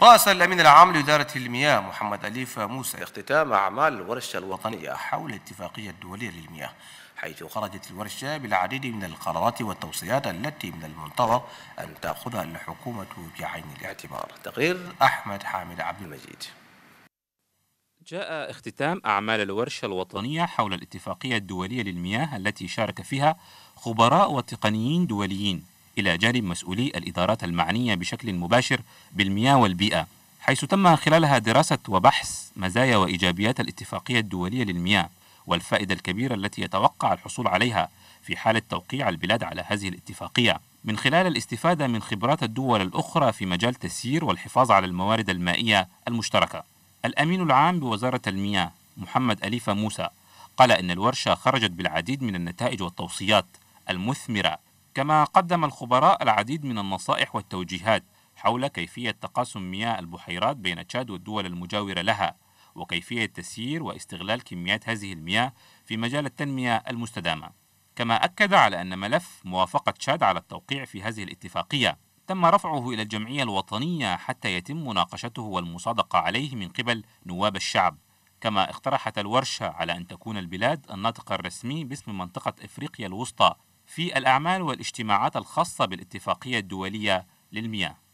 رأس الأمين العام لإدارة المياه محمد أليف موسى اختتام أعمال الورشة الوطنية حول الاتفاقية الدولية للمياه حيث خرجت الورشة بالعديد من القرارات والتوصيات التي من المنتظر أن تأخذها الحكومة بعين الاعتبار تقرير أحمد حامد عبد المجيد جاء اختتام أعمال الورشة الوطنية حول الاتفاقية الدولية للمياه التي شارك فيها خبراء وتقنيين دوليين إلى جانب مسؤولي الإدارات المعنية بشكل مباشر بالمياه والبيئة حيث تم خلالها دراسة وبحث مزايا وإيجابيات الاتفاقية الدولية للمياه والفائدة الكبيرة التي يتوقع الحصول عليها في حالة توقيع البلاد على هذه الاتفاقية من خلال الاستفادة من خبرات الدول الأخرى في مجال تسيير والحفاظ على الموارد المائية المشتركة. الأمين العام بوزارة المياه محمد أليفة موسى قال إن الورشة خرجت بالعديد من النتائج والتوصيات المثمرة كما قدم الخبراء العديد من النصائح والتوجيهات حول كيفية تقاسم مياه البحيرات بين تشاد والدول المجاورة لها وكيفية تسيير واستغلال كميات هذه المياه في مجال التنمية المستدامة كما أكد على أن ملف موافقة تشاد على التوقيع في هذه الاتفاقية تم رفعه إلى الجمعية الوطنية حتى يتم مناقشته والمصادقة عليه من قبل نواب الشعب كما اقترحت الورشة على أن تكون البلاد الناطق الرسمي باسم منطقة إفريقيا الوسطى في الأعمال والاجتماعات الخاصة بالاتفاقية الدولية للمياه